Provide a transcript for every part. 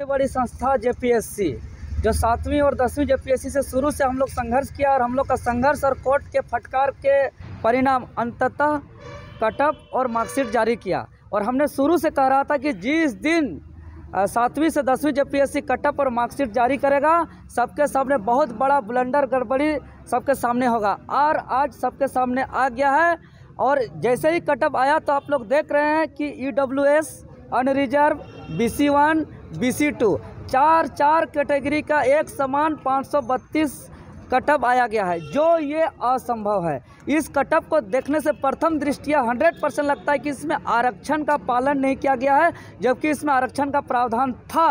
सबसे बड़ी संस्था जे जो सातवीं और दसवीं जेपीएससी से शुरू से हम लोग संघर्ष किया और हम लोग का संघर्ष और कोर्ट के फटकार के परिणाम अंततः कटअप और मार्कशीट जारी किया और हमने शुरू से कह रहा था कि जिस दिन सातवीं से दसवीं जेपीएससी कटअप और मार्कशीट जारी करेगा सबके सामने बहुत बड़ा ब्लंडर गड़बड़ी सबके सामने होगा और आज सबके सामने आ गया है और जैसे ही कटअप आया तो आप लोग देख रहे हैं कि E W S unreserve B C one B C two चार चार कैटेगरी का एक समान पाँच सौ बत्तीस कटअप आया गया है जो ये असंभव है इस कटअप को देखने से प्रथम दृष्टिया 100 परसेंट लगता है कि इसमें आरक्षण का पालन नहीं किया गया है जबकि इसमें आरक्षण का प्रावधान था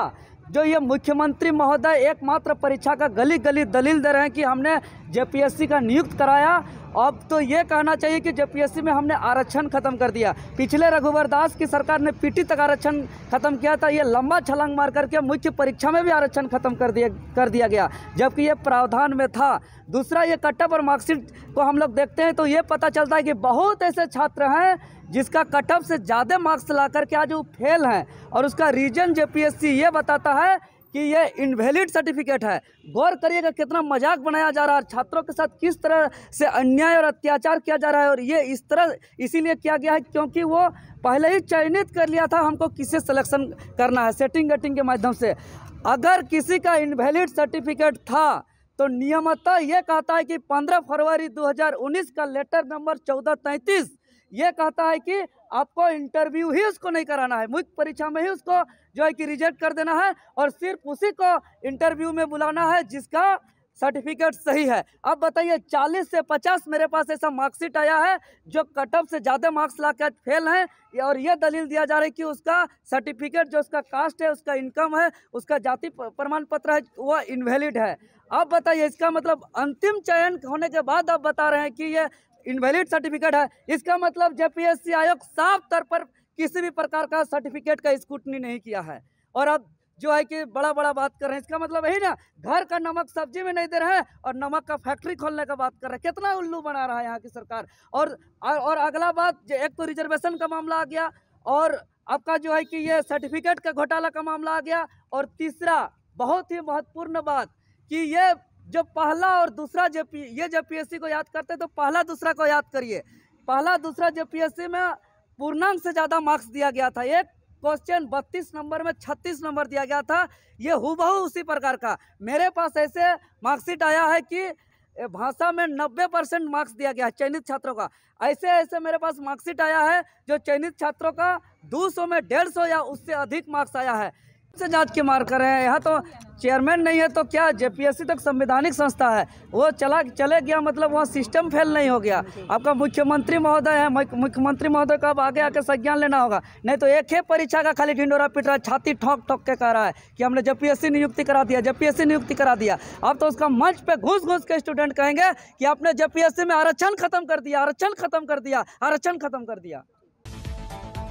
जो ये मुख्यमंत्री महोदय एकमात्र परीक्षा का गली गली दलील दे रहे हैं कि हमने जे का नियुक्त कराया अब तो ये कहना चाहिए कि जे में हमने आरक्षण खत्म कर दिया पिछले रघुवर दास की सरकार ने पीटी तक आरक्षण खत्म किया था ये लंबा छलांग मार करके मुख्य परीक्षा में भी आरक्षण खत्म कर दिया कर दिया गया जबकि ये प्रावधान में था दूसरा ये कटअप और मार्कशीट को हम लोग देखते हैं तो ये पता चलता है कि बहुत ऐसे छात्र हैं जिसका कटअप से ज़्यादा मार्क्स ला करके आज वो फेल हैं और उसका रीजन जे ये बताता है कि ये इनवैलिड सर्टिफिकेट है गौर करिएगा कितना मजाक बनाया जा रहा है छात्रों के साथ किस तरह से अन्याय और अत्याचार किया जा रहा है और ये इस तरह इसीलिए किया गया है क्योंकि वो पहले ही चयनित कर लिया था हमको किसे सिलेक्शन करना है सेटिंग वेटिंग के माध्यम से अगर किसी का इनवैलिड सर्टिफिकेट था तो नियमता ये कहता है कि पंद्रह फरवरी दो का लेटर नंबर चौदह तैंतीस ये कहता है कि आपको इंटरव्यू ही उसको नहीं कराना है मुख्य परीक्षा में ही उसको जो है कि रिजेक्ट कर देना है और सिर्फ उसी को इंटरव्यू में बुलाना है जिसका सर्टिफिकेट सही है अब बताइए 40 से 50 मेरे पास ऐसा मार्कशीट आया है जो कट ऑफ से ज़्यादा मार्क्स कर फेल हैं और यह दलील दिया जा रहा है कि उसका सर्टिफिकेट जो उसका कास्ट है उसका इनकम है उसका जाति प्रमाण पत्र है वह इनवैलिड है अब बताइए इसका मतलब अंतिम चयन होने के बाद आप बता रहे हैं कि यह इनवैलिड सर्टिफिकेट है इसका मतलब जेपीएससी आयोग साफ तौर पर किसी भी प्रकार का सर्टिफिकेट का स्क्रूटनी नहीं किया है और अब जो है कि बड़ा बड़ा बात कर रहे हैं इसका मतलब यही ना घर का नमक सब्जी में नहीं दे रहे हैं और नमक का फैक्ट्री खोलने का बात कर रहे हैं कितना उल्लू बना रहा है यहाँ की सरकार और और अगला बात एक तो रिजर्वेशन का मामला आ गया और आपका जो है कि ये सर्टिफिकेट का घोटाला का मामला आ गया और तीसरा बहुत ही महत्वपूर्ण बात कि ये जो पहला और दूसरा जे पी ये जेपीएससी को याद करते हैं तो पहला दूसरा को याद करिए पहला दूसरा जेपीएससी में पूर्णांक से ज़्यादा मार्क्स दिया गया था एक क्वेश्चन 32 नंबर में 36 नंबर दिया गया था ये हुबहू उसी प्रकार का मेरे पास ऐसे मार्क्सिट आया है कि भाषा में 90 परसेंट मार्क्स दिया गया है चयनित छात्रों का ऐसे ऐसे मेरे पास मार्क्सिट आया है जो चयनित छात्रों का 200 में 150 या उससे अधिक मार्क्स आया है से जांच के मार कर रहे हैं यहाँ तो चेयरमैन नहीं है तो क्या जेपीएससी तक संविधानिक संस्था है वो चला चले गया मतलब वहाँ सिस्टम फेल नहीं हो गया आपका मुख्यमंत्री महोदय है मुख्यमंत्री महोदय का अब आगे आके संज्ञान लेना होगा नहीं तो एक ही परीक्षा का खाली ढिंडोरा पिट रहा छाती ठोक ठोक के कह रहा है कि हमने जेपीएससी नियुक्ति करा दिया जेपीएससी नियुक्ति करा दिया अब तो उसका मंच पर घुस घुस के स्टूडेंट कहेंगे कि आपने जेपीएससी में आरक्षण खत्म कर दिया आरक्षण खत्म कर दिया आरक्षण खत्म कर दिया